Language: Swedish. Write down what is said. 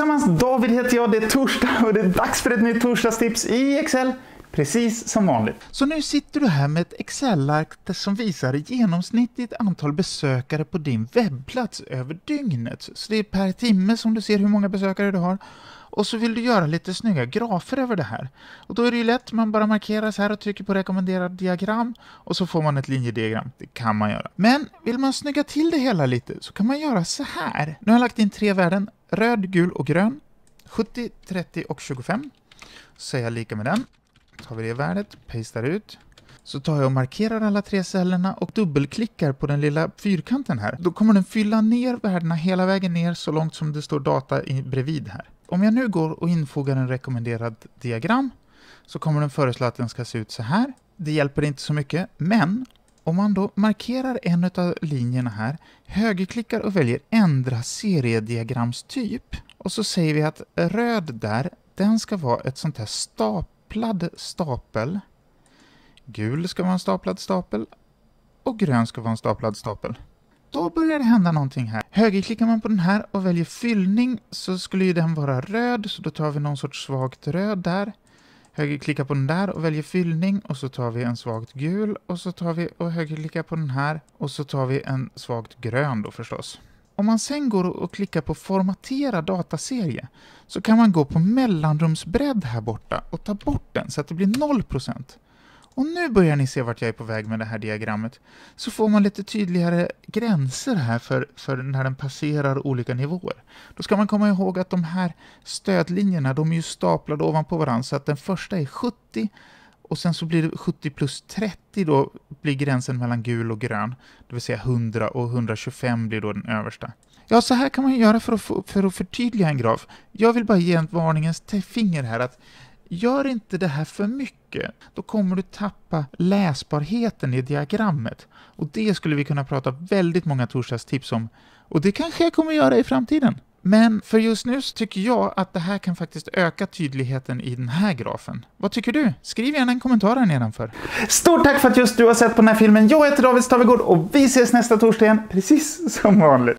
allesammans! David heter jag, det är torsdag och det är dags för ett nytt torsdagstips i Excel. Precis som vanligt. Så nu sitter du här med ett Excel-ark som visar genomsnittligt antal besökare på din webbplats över dygnet. Så det är per timme som du ser hur många besökare du har. Och så vill du göra lite snygga grafer över det här. Och då är det ju lätt, man bara markerar så här och trycker på rekommenderad diagram och så får man ett linjediagram. Det kan man göra. Men vill man snygga till det hela lite så kan man göra så här. Nu har jag lagt in tre värden röd, gul och grön. 70, 30 och 25. Så är jag lika med den. Tar vi det värdet, pastar ut. Så tar jag och markerar alla tre cellerna och dubbelklickar på den lilla fyrkanten här. Då kommer den fylla ner värdena hela vägen ner så långt som det står data i, bredvid här. Om jag nu går och infogar en rekommenderad diagram så kommer den föreslå att den ska se ut så här. Det hjälper inte så mycket, men om man då markerar en av linjerna här, högerklickar och väljer ändra seriediagramstyp och så säger vi att röd där, den ska vara ett sånt här staplad stapel. Gul ska vara en staplad stapel och grön ska vara en staplad stapel. Då börjar det hända någonting här. Högerklickar man på den här och väljer fyllning så skulle ju den vara röd, så då tar vi någon sorts svagt röd där högerklickar på den där och väljer fyllning och så tar vi en svagt gul och så tar vi och högerklickar på den här och så tar vi en svagt grön då förstås. Om man sen går och klickar på formatera dataserie så kan man gå på mellanrumsbredd här borta och ta bort den så att det blir 0%. Och nu börjar ni se vart jag är på väg med det här diagrammet. Så får man lite tydligare gränser här för, för när den passerar olika nivåer. Då ska man komma ihåg att de här stödlinjerna de är ju staplade ovanpå varandra så att den första är 70 och sen så blir det 70 plus 30 då blir gränsen mellan gul och grön. Det vill säga 100 och 125 blir då den översta. Ja, så här kan man göra för att, för att förtydliga en graf. Jag vill bara ge ett varningens finger här att Gör inte det här för mycket, då kommer du tappa läsbarheten i diagrammet. Och det skulle vi kunna prata väldigt många torsdagstips om. Och det kanske jag kommer göra i framtiden. Men för just nu så tycker jag att det här kan faktiskt öka tydligheten i den här grafen. Vad tycker du? Skriv gärna en kommentar här nedanför. Stort tack för att just du har sett på den här filmen. Jag heter David Stavegård och vi ses nästa torsdag igen, precis som vanligt.